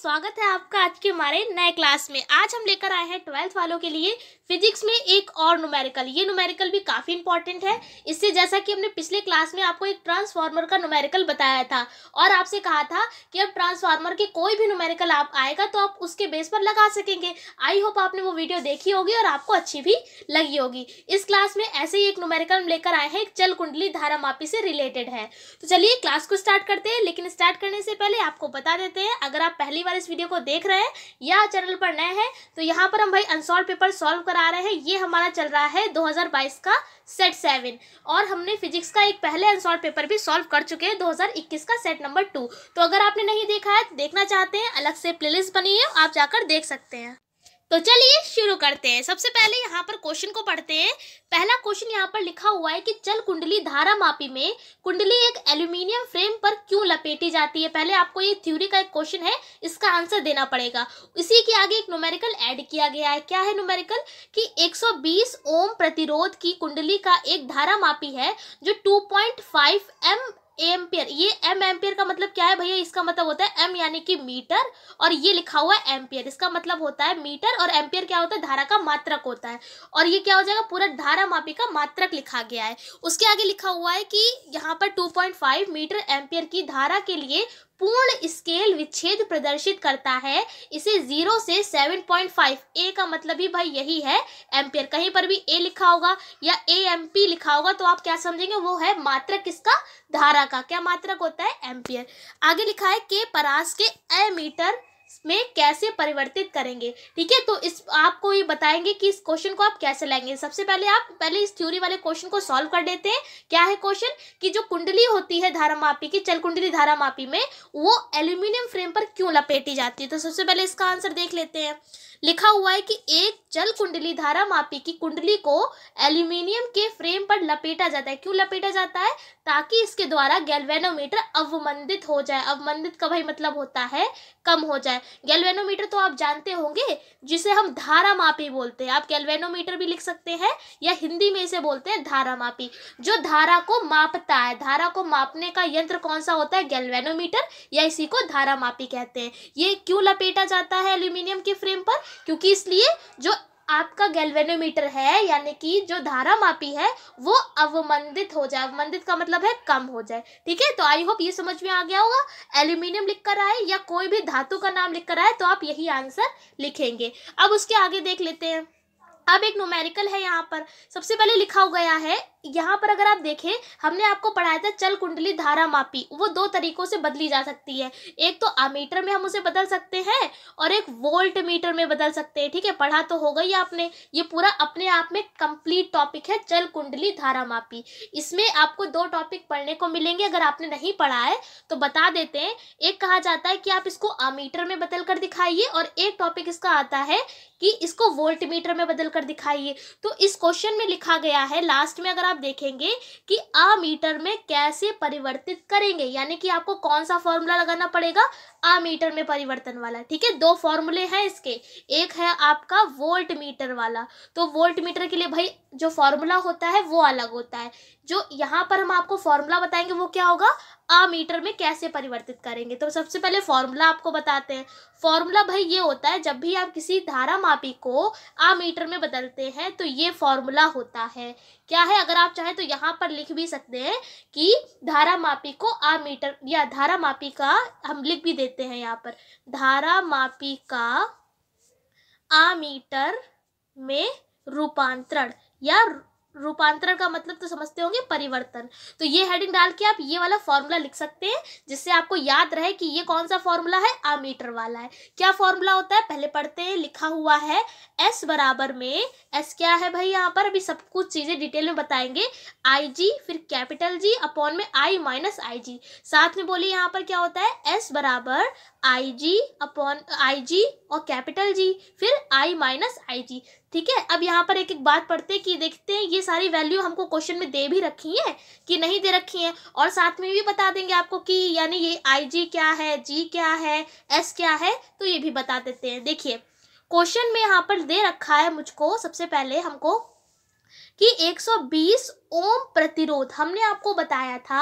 स्वागत है आपका आज के हमारे नए क्लास में आज हम लेकर आए हैं ट्वेल्थ वालों के लिए फिजिक्स में एक और न्यूमेरिकल ये न्यूमेरिकल भी काफ़ी इंपॉर्टेंट है इससे जैसा कि हमने पिछले क्लास में आपको एक ट्रांसफार्मर का न्यूमेरिकल बताया था और आपसे कहा था कि अब ट्रांसफार्मर के कोई भी न्यूमेरिकल आप आएगा तो आप उसके बेस पर लगा सकेंगे आई होप आपने वो वीडियो देखी होगी और आपको अच्छी भी लगी होगी इस क्लास में ऐसे ही एक न्यूमेरिकल हम लेकर आए हैं चल कुंडली धारा मापी से रिलेटेड है तो चलिए क्लास को स्टार्ट करते हैं लेकिन स्टार्ट करने से पहले आपको बता देते हैं अगर आप पहली बार इस वीडियो को देख रहे हैं या चैनल पर नए हैं तो यहाँ पर हम भाई अनसॉल्व पेपर सॉल्व करा रहे हैं ये हमारा चल रहा है 2022 का सेट सेवन और हमने फिजिक्स का एक पहले अनसॉल्व पेपर भी सॉल्व कर चुके हैं 2021 का सेट नंबर टू तो अगर आपने नहीं देखा है तो देखना चाहते हैं अलग से प्ले बनी है आप जाकर देख सकते हैं तो चलिए शुरू करते हैं सबसे पहले यहाँ पर क्वेश्चन को पढ़ते हैं पहला क्वेश्चन यहाँ पर लिखा हुआ है कि चल कुंडली धारा मापी में कुंडली एक एल्यूमिनियम फ्रेम पर क्यों लपेटी जाती है पहले आपको ये थ्योरी का एक क्वेश्चन है इसका आंसर देना पड़ेगा इसी के आगे एक नोमेरिकल ऐड किया गया है क्या है नोमेरिकल कि 120 ओम प्रतिरोध की कुंडली का एक धारा मापी है जो 2.5 एम एम्पियर ये एम एम्पियर का मतलब क्या है भैया इसका मतलब होता है एम यानी कि मीटर और ये लिखा हुआ है एम्पियर इसका मतलब होता है मीटर और एम्पियर क्या होता है धारा का मात्रक होता है और ये क्या हो जाएगा पूरा धारा मापी का मात्रक लिखा गया है उसके आगे लिखा हुआ है कि यहाँ पर टू मीटर एम्पियर की धारा के लिए पूर्ण स्केल विच्छेद प्रदर्शित करता है इसे जीरो से सेवन पॉइंट फाइव ए का मतलब ही भाई यही है एम्पियर कहीं पर भी ए लिखा होगा या ए एम पी लिखा होगा तो आप क्या समझेंगे वो है मात्रक किसका धारा का क्या मात्रक होता है एम्पियर आगे लिखा है के परास के ए मीटर में कैसे परिवर्तित करेंगे ठीक है तो इस आपको ये बताएंगे कि इस क्वेश्चन को आप कैसे लाएंगे सबसे पहले आप पहले इस थ्योरी वाले क्वेश्चन को सॉल्व कर देते हैं क्या है क्वेश्चन कि जो कुंडली होती है धारामापी की चल कुंडली धारामापी में वो एल्यूमिनियम फ्रेम पर क्यों लपेटी जाती है तो सबसे पहले इसका आंसर देख लेते हैं लिखा हुआ है कि एक जल कुंडली धारा मापी की कुंडली को एल्यूमिनियम के फ्रेम पर लपेटा जाता है क्यों लपेटा जाता है ताकि इसके द्वारा गैल्वेनोमीटर अवमंदित हो जाए अवमंदित का भाई मतलब होता है कम हो जाए गैल्वेनोमीटर तो आप जानते होंगे जिसे हम धारा मापी बोलते हैं आप गैल्वेनोमीटर भी लिख सकते हैं या हिंदी में इसे बोलते हैं धारा मापी जो धारा को मापता है धारा को मापने का यंत्र कौन सा होता है गैल्वेनोमीटर या इसी को धारा मापी कहते हैं ये क्यों लपेटा जाता है एल्यूमिनियम के फ्रेम पर क्योंकि इसलिए जो आपका गैल्वेनोमीटर है यानी कि जो धारा मापी है वो अवमंदित हो जाए अवमंदित का मतलब है कम हो जाए ठीक है तो आई होप ये समझ में आ गया होगा एल्यूमिनियम लिख कर आए या कोई भी धातु का नाम लिख कर आए तो आप यही आंसर लिखेंगे अब उसके आगे देख लेते हैं अब एक नोमेरिकल है यहाँ पर सबसे पहले लिखा हो गया है यहाँ पर अगर आप देखें हमने आपको पढ़ाया था चल कुंडली धारा मापी वो दो तरीकों से बदली जा सकती है एक तो आमीटर में हम उसे बदल सकते हैं और एक वोल्ट मीटर में बदल सकते हैं ठीक है पढ़ा तो होगा ही आपने ये पूरा अपने आप में कंप्लीट टॉपिक है चल कुंडली धारा मापी इसमें आपको दो टॉपिक पढ़ने को मिलेंगे अगर आपने नहीं पढ़ा है तो बता देते हैं एक कहा जाता है कि आप इसको आमीटर में बदल कर दिखाइए और एक टॉपिक इसका आता है कि इसको वोल्ट मीटर में बदल कर दिखाइए तो इस क्वेश्चन में लिखा गया है लास्ट में अगर आप देखेंगे कि आ मीटर में कैसे परिवर्तित करेंगे यानी कि आपको कौन सा फॉर्मूला लगाना पड़ेगा आ मीटर में परिवर्तन वाला ठीक है दो फॉर्मूले हैं इसके एक है आपका वोल्ट मीटर वाला तो वोल्ट मीटर के लिए भाई जो फॉर्मूला होता है वो अलग होता है जो यहाँ पर हम आपको फॉर्मूला बताएंगे वो क्या होगा अ मीटर में कैसे परिवर्तित करेंगे तो सबसे पहले फॉर्मूला आपको बताते हैं फॉर्मूला भाई ये होता है जब भी आप किसी धारा मापी को आ मीटर में बदलते हैं तो ये फॉर्मूला होता है क्या है अगर आप चाहें तो यहाँ पर लिख भी सकते हैं कि धारा मापी को आ मीटर या धारा मापी का हम लिख भी देते हैं यहाँ पर धारा मापी का आ मीटर में रूपांतरण या रूपांतरण का मतलब तो समझते होंगे परिवर्तन तो ये हेडिंग डाल के आप ये वाला फॉर्मूला लिख सकते हैं जिससे आपको याद रहे कि ये कौन सा फॉर्मूला है आमीटर वाला है क्या फॉर्मूला होता है पहले पढ़ते हैं लिखा हुआ है एस बराबर में एस क्या है भाई यहाँ पर अभी सब कुछ चीज़ें डिटेल में बताएंगे आई जी फिर कैपिटल जी अपॉन में आई माइनस आई जी साथ में बोलिए यहाँ पर क्या होता है एस बराबर आई जी अपॉन आई जी और कैपिटल जी फिर आई माइनस आई जी ठीक है अब यहाँ पर एक एक बात पढ़ते हैं कि देखते हैं ये सारी वैल्यू हमको क्वेश्चन में दे भी रखी है कि नहीं दे रखी है और साथ में भी बता देंगे आपको कि यानी ये आई जी क्या है जी क्या है एस क्या है तो ये भी बता देते हैं देखिए क्वेश्चन में यहाँ पर दे रखा है मुझको सबसे पहले हमको कि 120 ओम प्रतिरोध हमने आपको बताया था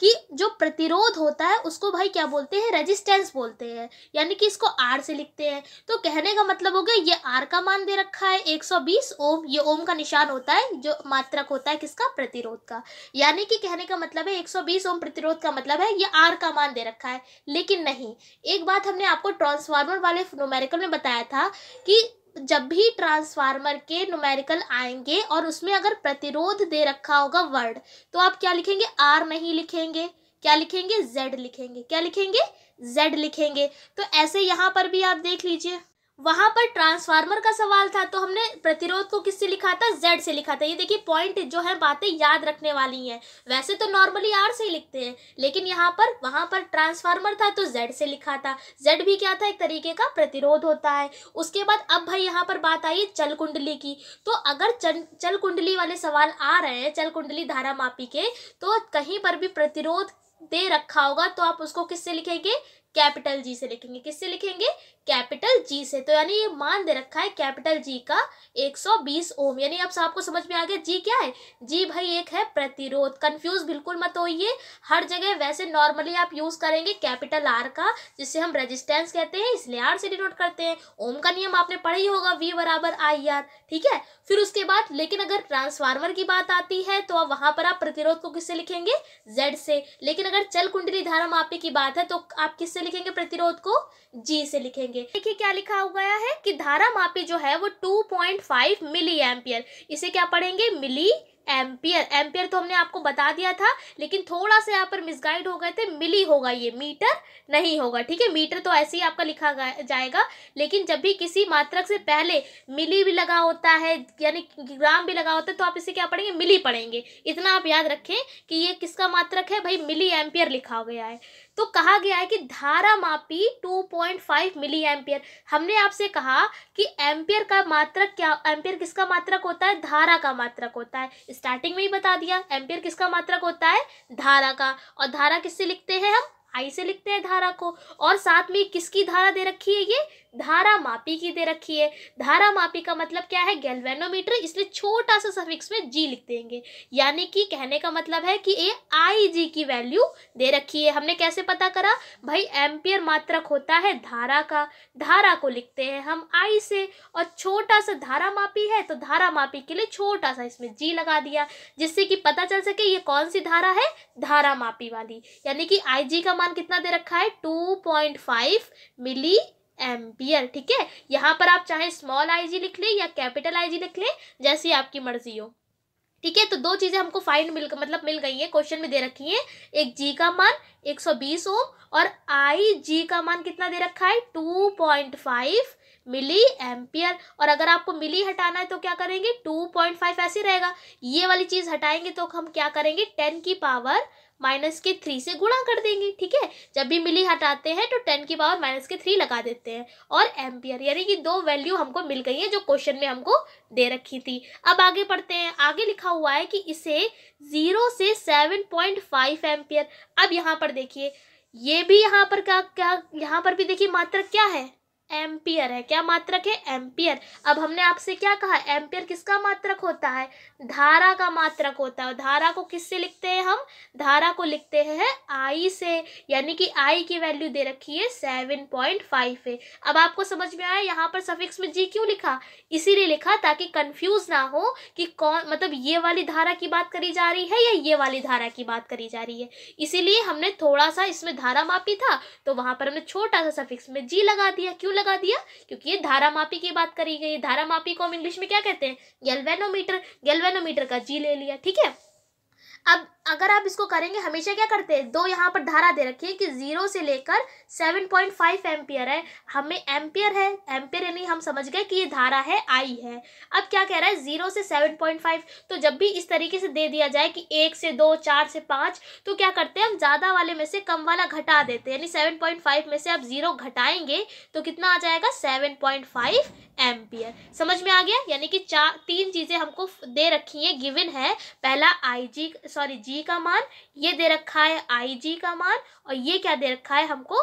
कि जो प्रतिरोध होता है उसको भाई क्या बोलते हैं रेजिस्टेंस बोलते हैं यानी कि इसको आर से लिखते हैं तो कहने का मतलब हो गया ये आर का मान दे रखा है 120 ओम ये ओम का निशान होता है जो मात्रक होता है किसका प्रतिरोध का यानी कि कहने का मतलब है 120 ओम प्रतिरोध का मतलब है ये आर का मान दे रखा है लेकिन नहीं एक बात हमने आपको ट्रांसफार्मर वाले नोमेरिकल में बताया था कि जब भी ट्रांसफार्मर के नुमेरिकल आएंगे और उसमें अगर प्रतिरोध दे रखा होगा वर्ड तो आप क्या लिखेंगे आर नहीं लिखेंगे क्या लिखेंगे जेड लिखेंगे क्या लिखेंगे जेड लिखेंगे तो ऐसे यहाँ पर भी आप देख लीजिए वहां पर ट्रांसफार्मर का सवाल था तो हमने प्रतिरोध को किससे लिखा था जेड से लिखा था ये देखिए पॉइंट जो है बातें याद रखने वाली हैं वैसे तो नॉर्मली आर से ही लिखते हैं लेकिन यहाँ पर वहां पर ट्रांसफार्मर था तो जेड से लिखा था जेड भी क्या था एक तरीके का प्रतिरोध होता है उसके बाद अब भाई यहाँ पर बात आई चल कुंडली की तो अगर चल चल कुंडली वाले सवाल आ रहे हैं चल कुंडली धारा मापी के तो कहीं पर भी प्रतिरोध दे रखा होगा तो आप उसको किससे लिखेंगे कैपिटल जी से लिखेंगे किससे लिखेंगे कैपिटल जी से तो यानी ये मान दे रखा है कैपिटल जी का 120 ओम यानी अब आपको समझ में आ गया जी क्या है जी भाई एक है प्रतिरोध कंफ्यूज बिल्कुल मत होइए हर जगह वैसे नॉर्मली आप यूज करेंगे कैपिटल आर का जिससे हम रेजिस्टेंस कहते हैं इसलिए आर से डिनोट करते हैं ओम का नियम आपने पढ़ा ही होगा वी बराबर आई आर ठीक है फिर उसके बाद लेकिन अगर ट्रांसफार्मर की बात आती है तो अब वहां पर आप प्रतिरोध को किससे लिखेंगे जेड से लेकिन अगर चल कुंडली धारा मापी की बात है तो आप किससे लिखेंगे प्रतिरोध को जी से लिखेंगे करेंगे देखिए क्या लिखा हुआ है कि धारा मापी जो है वो 2.5 मिली एम्पियर इसे क्या पढ़ेंगे मिली एम्पियर एम्पियर तो हमने आपको बता दिया था लेकिन थोड़ा सा यहाँ पर मिसगाइड हो गए थे मिली होगा ये मीटर नहीं होगा ठीक है मीटर तो ऐसे ही आपका लिखा जाएगा लेकिन जब भी किसी मात्रक से पहले मिली भी लगा होता है यानी ग्राम भी लगा होता है तो आप इसे क्या पढ़ेंगे मिली पढ़ेंगे इतना आप याद रखें कि ये किसका मात्रक है भाई मिली एम्पियर लिखा गया है तो कहा गया है कि धारा मापी 2.5 मिली एम्पियर हमने आपसे कहा कि एम्पियर का मात्रक क्या एम्पियर किसका मात्रक होता है धारा का मात्रक होता है स्टार्टिंग में ही बता दिया एम्पियर किसका मात्रक होता है धारा का और धारा किससे लिखते हैं हम आई से लिखते हैं धारा को और साथ में किसकी धारा दे रखी है ये धारा मापी की दे रखी है धारा मापी का मतलब क्या है गैल्वेनोमीटर इसलिए छोटा सा सफिक्स में जी लिख देंगे यानी कि कहने का मतलब है कि ये आई जी की वैल्यू दे रखी है हमने कैसे पता करा भाई एम्पियर मात्रक होता है धारा का धारा को लिखते हैं हम आई से और छोटा सा धारा मापी है तो धारा मापी के लिए छोटा सा इसमें जी लगा दिया जिससे कि पता चल सके ये कौन सी धारा है धारा मापी वाली यानी कि आई जी का मान कितना दे रखा है two point five milli ampere ठीक है यहाँ पर आप चाहे स्मॉल आईजी लिख लें या कैपिटल आईजी लिख लें जैसी आपकी मर्जी हो ठीक है तो दो चीज़ें हमको फाइंड मिल मतलब मिल गई हैं क्वेश्चन में दे रखी हैं एक जी का मान 120 ओम और आई जी का मान कितना दे रखा है 2.5 मिली एम्पियर और अगर आपको मिली हटाना है तो क्या करेंगे टू पॉइंट फाइव ऐसे रहेगा ये वाली चीज़ हटाएंगे तो हम क्या करेंगे टेन की पावर माइनस के थ्री से गुणा कर देंगे ठीक है जब भी मिली हटाते हैं तो टेन की पावर माइनस के थ्री लगा देते हैं और एम्पियर यानी कि दो वैल्यू हमको मिल गई है जो क्वेश्चन में हमको दे रखी थी अब आगे पढ़ते हैं आगे लिखा हुआ है कि इसे ज़ीरो से सेवन पॉइंट फाइव एम्पियर अब यहाँ पर देखिए ये भी यहाँ पर क्या क्या यहाँ पर भी देखिए मात्र क्या है एम्पियर है क्या मात्रक है एम्पियर अब हमने आपसे क्या कहा एम्पियर किसका मात्रक होता है धारा का मात्रक होता है धारा को किससे लिखते हैं हम धारा को लिखते हैं आई से यानी कि आई की वैल्यू दे रखी है सेवन पॉइंट फाइव है अब आपको समझ में आया यहाँ पर सफिक्स में जी क्यों लिखा इसीलिए लिखा ताकि कन्फ्यूज ना हो कि कौन मतलब ये वाली धारा की बात करी जा रही है या ये वाली धारा की बात करी जा रही है इसीलिए हमने थोड़ा सा इसमें धारा मापी था तो वहाँ पर हमने छोटा सा सफिक्स में जी लगा दिया क्यों लगा दिया क्योंकि ये धारा मापी की बात करी गई धारा मापी को हम इंग्लिश में क्या कहते हैं गेलवेनोमीटर गेलवेनोमीटर का जी ले लिया ठीक है अब अगर आप इसको करेंगे हमेशा क्या करते हैं दो यहाँ पर धारा दे रखी है कि जीरो से लेकर सेवन पॉइंट फाइव एम्पियर है हमें एम्पियर है एम्पियर यानी हम समझ गए कि ये धारा है आई है अब क्या कह रहा है जीरो से सेवन पॉइंट फाइव तो जब भी इस तरीके से दे दिया जाए कि एक से दो चार से पाँच तो क्या करते हैं हम ज़्यादा वाले में से कम वाला घटा देते हैं यानी सेवन पॉइंट फाइव में से आप जीरो घटाएंगे तो कितना आ जाएगा सेवन पॉइंट फाइव एम्पियर समझ में आ गया यानी कि चार तीन चीज़ें हमको दे रखी हैं गिविन है पहला आई जी सॉरी जी जी का मान ये दे रखा है आई जी का मान और ये क्या दे रखा है हमको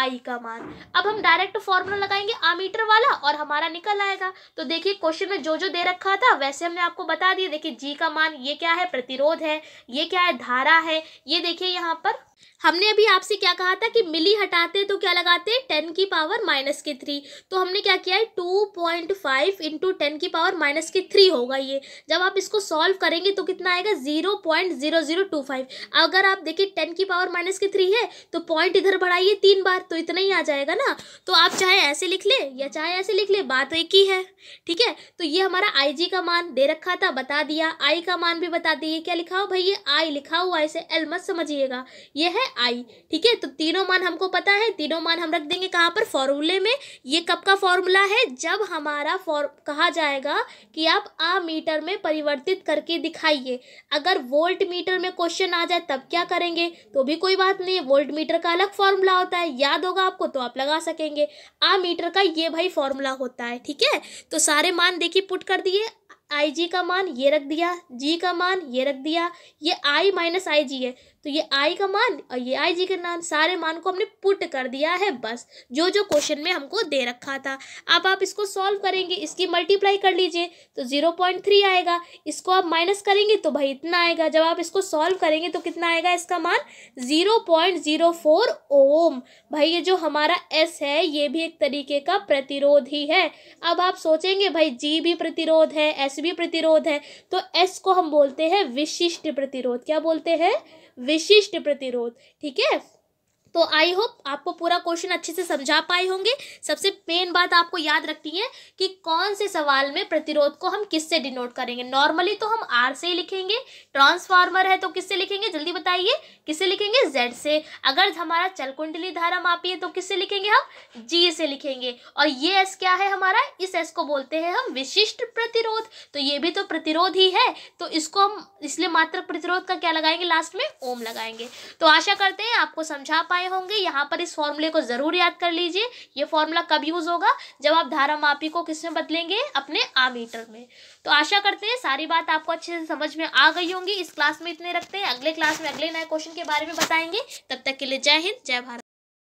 आई का मान अब हम डायरेक्ट फॉर्मूला लगाएंगे आमीटर वाला और हमारा निकल आएगा तो देखिए क्वेश्चन में जो जो दे रखा था वैसे हमने आपको बता दिया देखिए जी का मान ये क्या है प्रतिरोध है ये क्या है धारा है ये देखिए यहाँ पर हमने अभी आपसे क्या कहा था कि मिली हटाते तो क्या लगाते टेन की पावर माइनस के थ्री तो हमने क्या किया है two point five into ten की पावर माइनस के थ्री होगा ये जब आप इसको सॉल्व करेंगे तो कितना आएगा zero point zero zero two five अगर आप देखिए टेन की पावर माइनस के थ्री है तो पॉइंट इधर बढ़ाइए तीन बार तो इतना ही आ जाएगा ना तो आप चाहे ऐसे लिख ले या चाहे ऐसे लिख ले बात एक ही है ठीक है तो ये हमारा आई जी का मान दे रखा था बता दिया आई का मान भी बता दिए क्या लिखा हो भाई ये आई लिखा हुआ इसे एल मत समझिएगा ये है आई ठीक है तो तीनों मान हमको पता है तीनों मान हम रख देंगे कहाँ पर फॉर्मूले में ये कब का फॉर्मूला है जब हमारा फॉर कहा जाएगा कि आप आ मीटर में परिवर्तित करके दिखाइए अगर वोल्ट मीटर में क्वेश्चन आ जाए तब क्या करेंगे तो भी कोई बात नहीं वोल्ट मीटर का अलग फॉर्मूला होता है याद होगा आपको तो आप लगा सकेंगे आ मीटर का ये भाई फॉर्मूला होता है ठीक है तो सारे मान देखिए पुट कर दिए आई जी का मान ये रख दिया जी का मान ये रख दिया ये आई माइनस आई जी है तो ये आई का मान और ये आई जी का नाम सारे मान को हमने पुट कर दिया है बस जो जो क्वेश्चन में हमको दे रखा था अब आप इसको सॉल्व करेंगे इसकी मल्टीप्लाई कर लीजिए तो ज़ीरो पॉइंट थ्री आएगा इसको आप माइनस करेंगे तो भाई इतना आएगा जब आप इसको सॉल्व करेंगे तो कितना आएगा इसका मान zero point zero four ohm भाई ये जो हमारा एस है ये भी एक तरीके का प्रतिरोध ही है अब आप सोचेंगे भाई जी भी प्रतिरोध है एस भी प्रतिरोध है तो एस को हम बोलते हैं विशिष्ट प्रतिरोध क्या बोलते हैं विशिष्ट प्रतिरोध ठीक है तो आई होप आपको पूरा क्वेश्चन अच्छे से समझा पाए होंगे सबसे मेन बात आपको याद रखनी है कि कौन से सवाल में प्रतिरोध को हम किससे डिनोट करेंगे नॉर्मली तो हम आर से ही लिखेंगे ट्रांसफार्मर है तो किससे लिखेंगे जल्दी बताइए किससे लिखेंगे जेड से अगर हमारा चलकुंडली धारा मापी है तो किससे लिखेंगे हम जी से लिखेंगे और ये एस क्या है हमारा इस एस को बोलते हैं हम विशिष्ट प्रतिरोध तो ये भी तो प्रतिरोध ही है तो इसको हम इसलिए मात्र प्रतिरोध का क्या लगाएंगे लास्ट में ओम लगाएंगे तो आशा करते हैं आपको समझा पाए आए होंगे यहाँ पर इस फॉर्मूले को ज़रूर याद कर लीजिए ये फॉर्मूला कब यूज़ होगा जब आप धारा मापी को किसमें बदलेंगे अपने आमीटर में तो आशा करते हैं सारी बात आपको अच्छे से समझ में आ गई होंगी इस क्लास में इतने रखते हैं अगले क्लास में अगले नए क्वेश्चन के बारे में बताएंगे तब तक के लिए जय हिंद जय भारत